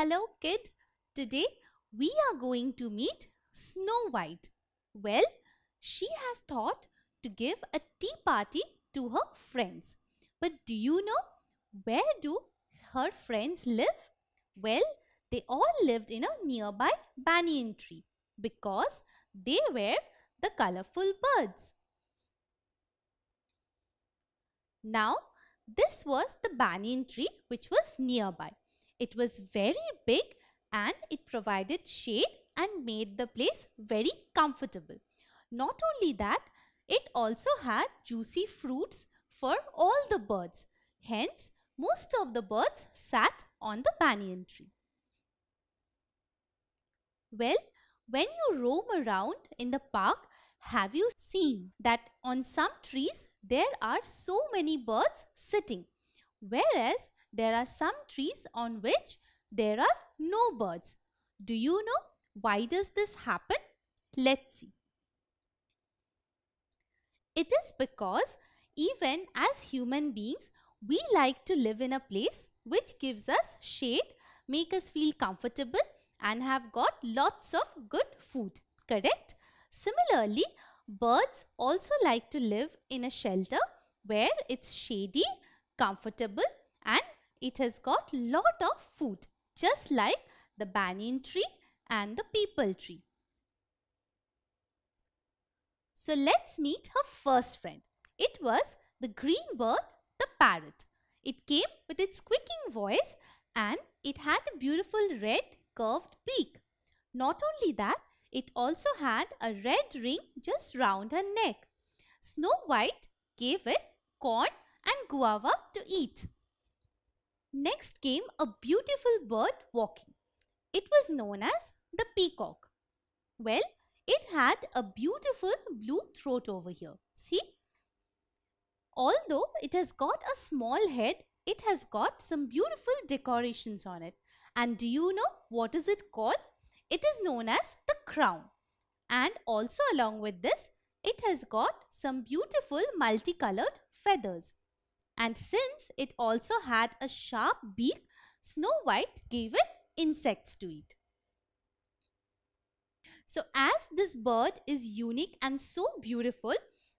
Hello kid, today we are going to meet Snow White. Well, she has thought to give a tea party to her friends. But do you know where do her friends live? Well, they all lived in a nearby banyan tree because they were the colorful birds. Now, this was the banyan tree which was nearby. It was very big and it provided shade and made the place very comfortable. Not only that, it also had juicy fruits for all the birds. Hence, most of the birds sat on the banyan tree. Well, when you roam around in the park, have you seen that on some trees there are so many birds sitting? Whereas there are some trees on which there are no birds. Do you know why does this happen? Let's see. It is because even as human beings, we like to live in a place which gives us shade, make us feel comfortable and have got lots of good food, correct? Similarly, birds also like to live in a shelter where it's shady, comfortable and it has got lot of food just like the banyan tree and the people tree. So let's meet her first friend. It was the green bird, the parrot. It came with its squeaking voice and it had a beautiful red curved beak. Not only that, it also had a red ring just round her neck. Snow White gave it corn and guava to eat. Next came a beautiful bird walking. It was known as the peacock. Well, it had a beautiful blue throat over here. See? Although it has got a small head, it has got some beautiful decorations on it. And do you know what is it called? It is known as the crown. And also along with this, it has got some beautiful multicolored feathers. And since it also had a sharp beak, Snow White gave it insects to eat. So as this bird is unique and so beautiful,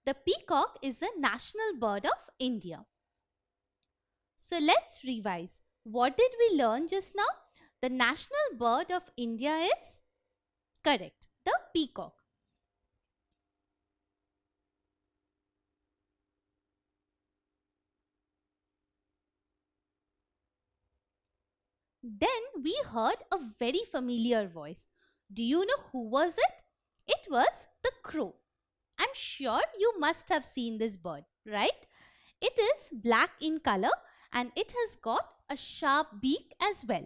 the peacock is the national bird of India. So let's revise. What did we learn just now? The national bird of India is correct, the peacock. Then we heard a very familiar voice. Do you know who was it? It was the crow. I'm sure you must have seen this bird, right? It is black in color and it has got a sharp beak as well.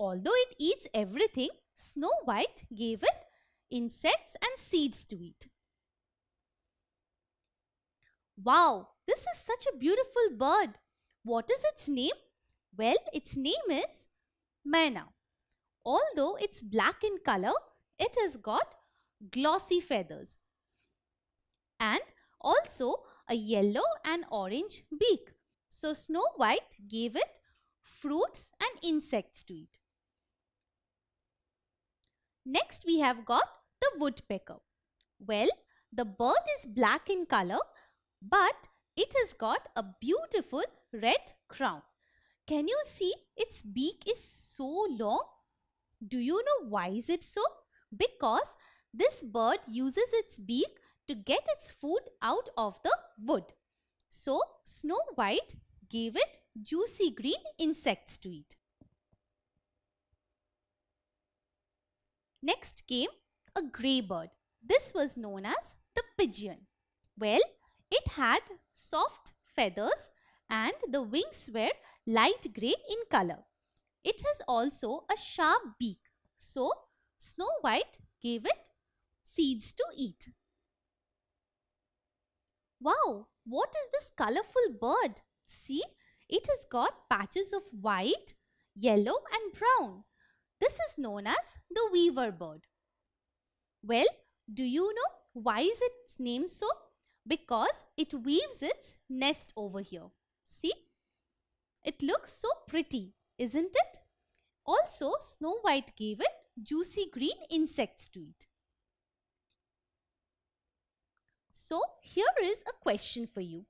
Although it eats everything, Snow White gave it insects and seeds to eat. Wow, this is such a beautiful bird. What is its name? Well, its name is Myrna. Although it's black in color, it has got glossy feathers and also a yellow and orange beak. So Snow White gave it fruits and insects to eat. Next we have got the woodpecker. Well, the bird is black in color but it has got a beautiful red crown. Can you see its beak is so long? Do you know why is it so? Because this bird uses its beak to get its food out of the wood. So Snow White gave it juicy green insects to eat. Next came a grey bird. This was known as the pigeon. Well, it had soft feathers and the wings were light grey in color. It has also a sharp beak. So Snow White gave it seeds to eat. Wow, what is this colorful bird? See, it has got patches of white, yellow and brown. This is known as the weaver bird. Well, do you know why is its name so? Because it weaves its nest over here. See, it looks so pretty, isn't it? Also, Snow White gave it juicy green insects to eat. So, here is a question for you.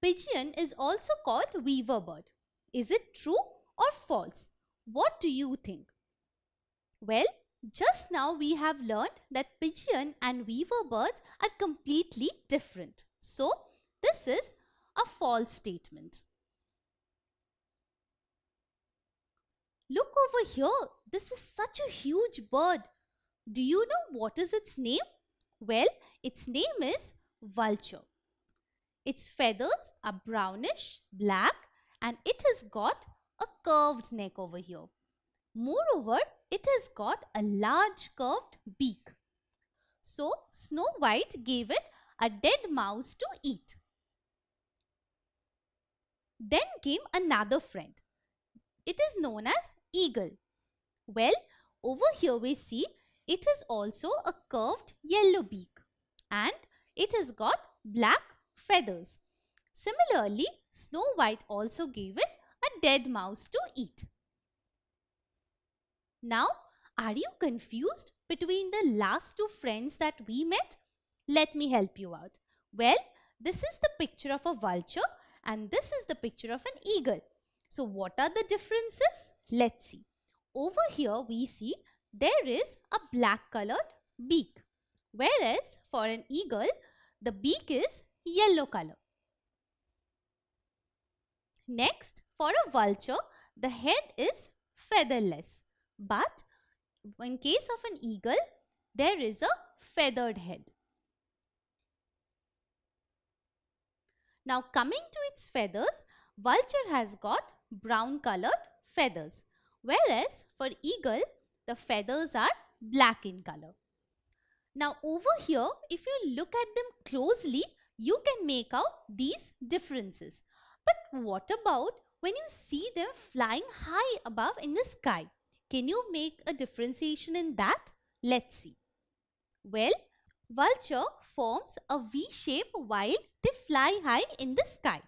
Pigeon is also called weaver bird. Is it true or false? What do you think? Well, just now we have learned that pigeon and weaver birds are completely different. So, this is a false statement. Look over here. This is such a huge bird. Do you know what is its name? Well, its name is vulture. Its feathers are brownish, black and it has got a curved neck over here. Moreover, it has got a large curved beak. So Snow White gave it a dead mouse to eat. Then came another friend. It is known as eagle. Well, over here we see it is also a curved yellow beak and it has got black feathers. Similarly, Snow White also gave it a dead mouse to eat. Now, are you confused between the last two friends that we met? Let me help you out. Well, this is the picture of a vulture and this is the picture of an eagle. So what are the differences? Let's see. Over here we see there is a black colored beak whereas for an eagle the beak is yellow color. Next for a vulture the head is featherless but in case of an eagle there is a feathered head. Now coming to its feathers, vulture has got brown colored feathers whereas for eagle the feathers are black in color. Now over here if you look at them closely you can make out these differences. But what about when you see them flying high above in the sky? Can you make a differentiation in that? Let's see. Well, Vulture forms a V shape while they fly high in the sky,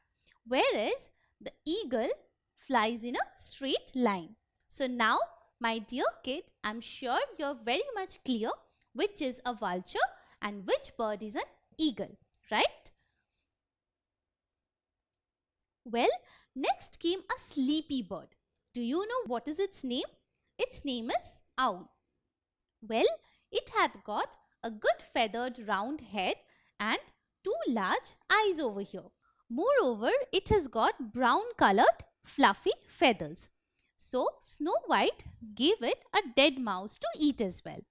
whereas the eagle flies in a straight line. So now, my dear kid, I'm sure you're very much clear which is a vulture and which bird is an eagle, right? Well, next came a sleepy bird. Do you know what is its name? Its name is owl. Well, it had got a good feathered round head and two large eyes over here. Moreover, it has got brown colored fluffy feathers. So Snow White gave it a dead mouse to eat as well.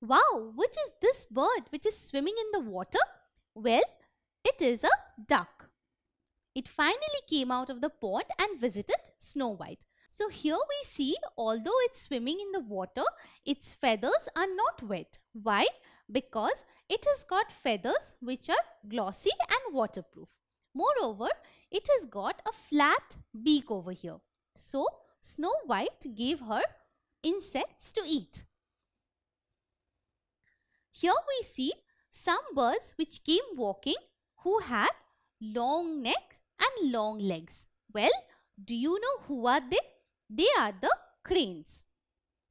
Wow, which is this bird which is swimming in the water? Well, it is a duck. It finally came out of the pond and visited Snow White. So here we see although it's swimming in the water, its feathers are not wet. Why? Because it has got feathers which are glossy and waterproof. Moreover, it has got a flat beak over here. So Snow White gave her insects to eat. Here we see some birds which came walking who had long necks and long legs. Well, do you know who are they? They are the cranes.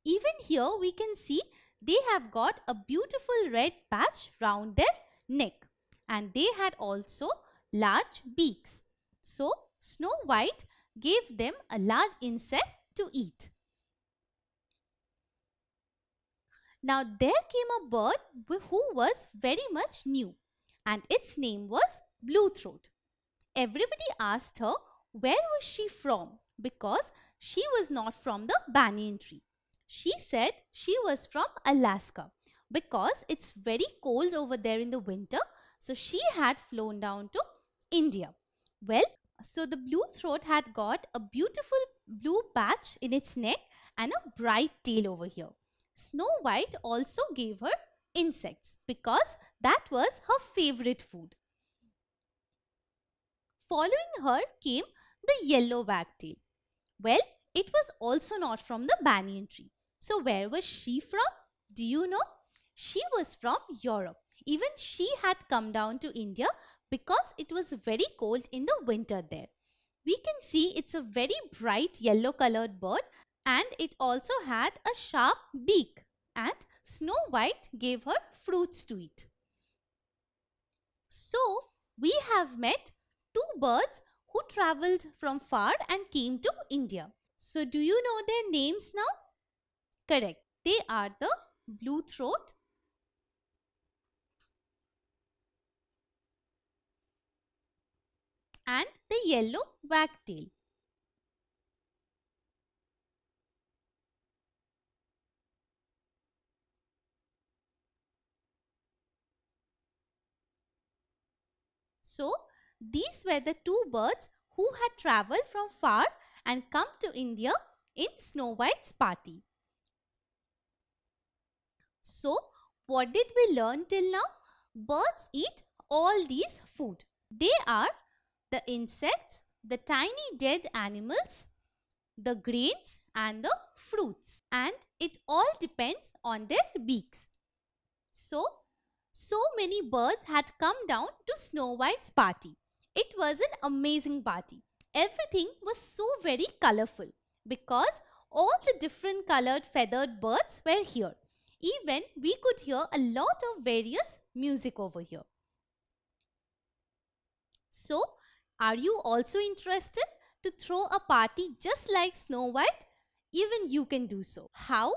Even here we can see they have got a beautiful red patch round their neck and they had also large beaks. So Snow White gave them a large insect to eat. Now there came a bird who was very much new and its name was Blue Throat. Everybody asked her where was she from because she was not from the banyan tree. She said she was from Alaska because it's very cold over there in the winter. So she had flown down to India. Well, so the blue throat had got a beautiful blue patch in its neck and a bright tail over here. Snow White also gave her insects because that was her favorite food. Following her came the yellow wagtail. Well, it was also not from the banyan tree. So where was she from? Do you know? She was from Europe. Even she had come down to India because it was very cold in the winter there. We can see it's a very bright yellow colored bird and it also had a sharp beak and Snow White gave her fruits to eat. So we have met two birds who traveled from far and came to India. So do you know their names now? Correct. They are the blue throat, and the yellow wagtail. So these were the two birds who had travelled from far and come to India in Snow White's party. So, what did we learn till now? Birds eat all these food. They are the insects, the tiny dead animals, the grains and the fruits and it all depends on their beaks. So, so many birds had come down to Snow White's party. It was an amazing party. Everything was so very colorful because all the different colored feathered birds were here. Even we could hear a lot of various music over here. So, are you also interested to throw a party just like Snow White? Even you can do so. How?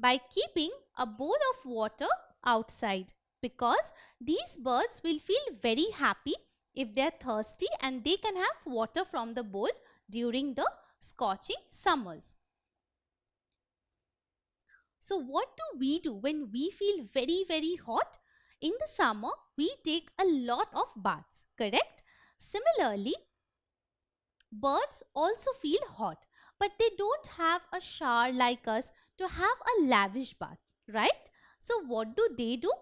By keeping a bowl of water outside because these birds will feel very happy if they are thirsty and they can have water from the bowl during the scorching summers. So what do we do when we feel very very hot? In the summer we take a lot of baths correct? Similarly birds also feel hot but they don't have a shower like us to have a lavish bath right? So what do they do?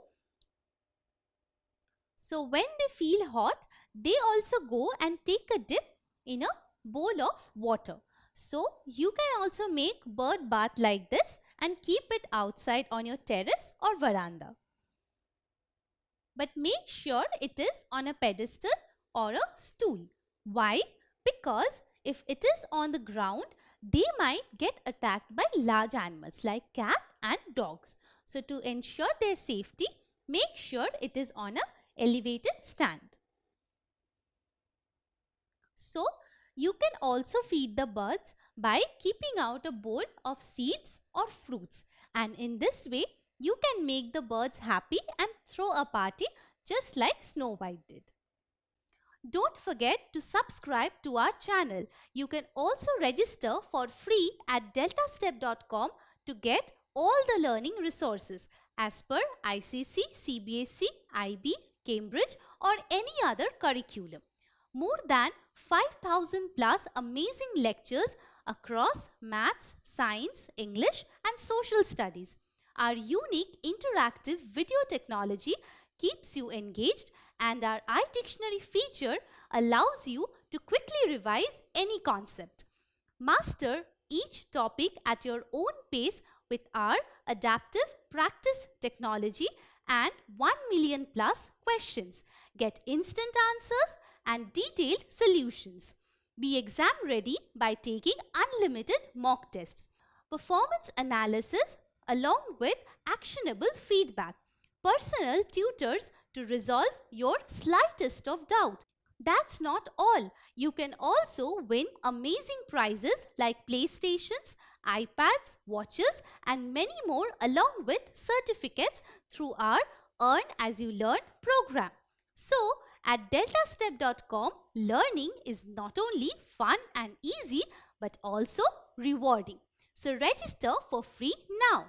So when they feel hot, they also go and take a dip in a bowl of water. So you can also make bird bath like this and keep it outside on your terrace or veranda. But make sure it is on a pedestal or a stool. Why? Because if it is on the ground, they might get attacked by large animals like cat and dogs. So to ensure their safety, make sure it is on a elevated stand. So you can also feed the birds by keeping out a bowl of seeds or fruits and in this way you can make the birds happy and throw a party just like Snow White did. Don't forget to subscribe to our channel. You can also register for free at deltastep.com to get all the learning resources as per ICC, CBSC, IB, Cambridge or any other curriculum. More than 5000 plus amazing lectures across maths, science, English and social studies. Our unique interactive video technology keeps you engaged and our iDictionary feature allows you to quickly revise any concept. Master each topic at your own pace with our adaptive practice technology and 1 million plus questions. Get instant answers and detailed solutions. Be exam ready by taking unlimited mock tests. Performance analysis along with actionable feedback. Personal tutors to resolve your slightest of doubt. That's not all. You can also win amazing prizes like PlayStations, iPads, watches and many more along with certificates through our Earn As You Learn program. So at deltastep.com, learning is not only fun and easy but also rewarding. So register for free now.